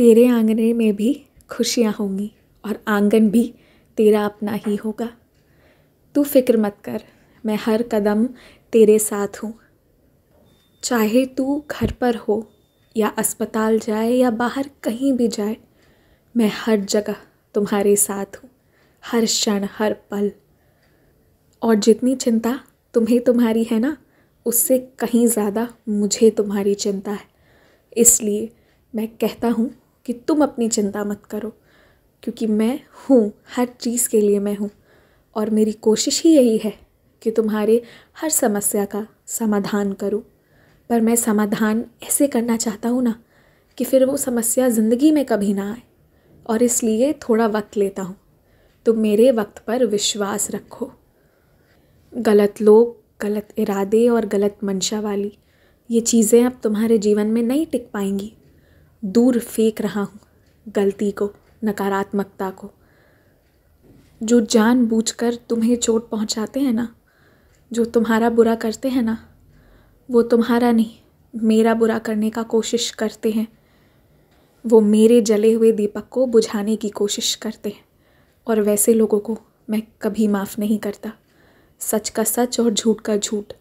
तेरे आंगने में भी खुशियाँ होंगी और आंगन भी तेरा अपना ही होगा तू फिक्र मत कर मैं हर कदम तेरे साथ हूँ चाहे तू घर पर हो या अस्पताल जाए या बाहर कहीं भी जाए मैं हर जगह तुम्हारे साथ हूँ हर क्षण हर पल और जितनी चिंता तुम्हें तुम्हारी है ना उससे कहीं ज़्यादा मुझे तुम्हारी चिंता है इसलिए मैं कहता हूँ कि तुम अपनी चिंता मत करो क्योंकि मैं हूँ हर चीज़ के लिए मैं हूँ और मेरी कोशिश ही यही है कि तुम्हारे हर समस्या का समाधान करूँ पर मैं समाधान ऐसे करना चाहता हूँ ना कि फिर वो समस्या ज़िंदगी में कभी ना आए और इसलिए थोड़ा वक्त लेता हूँ तो मेरे वक्त पर विश्वास रखो गलत लोग गलत इरादे और गलत मंशा वाली ये चीज़ें अब तुम्हारे जीवन में नहीं टिक पाएंगी दूर फेंक रहा हूँ गलती को नकारात्मकता को जो जानबूझकर तुम्हें चोट पहुँचाते हैं ना जो तुम्हारा बुरा करते हैं ना वो तुम्हारा नहीं मेरा बुरा करने का कोशिश करते हैं वो मेरे जले हुए दीपक को बुझाने की कोशिश करते हैं और वैसे लोगों को मैं कभी माफ़ नहीं करता सच का सच और झूठ का झूठ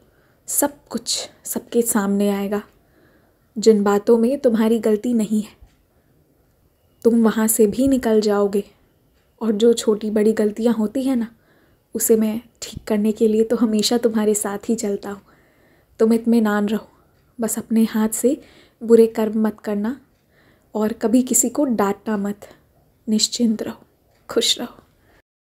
सब कुछ सबके सामने आएगा जिन बातों में तुम्हारी गलती नहीं है तुम वहाँ से भी निकल जाओगे और जो छोटी बड़ी गलतियाँ होती हैं ना उसे मैं ठीक करने के लिए तो हमेशा तुम्हारे साथ ही चलता हूँ तुम इतमान रहो बस अपने हाथ से बुरे कर्म मत करना और कभी किसी को डांटना मत निश्चिंत रहो खुश रहो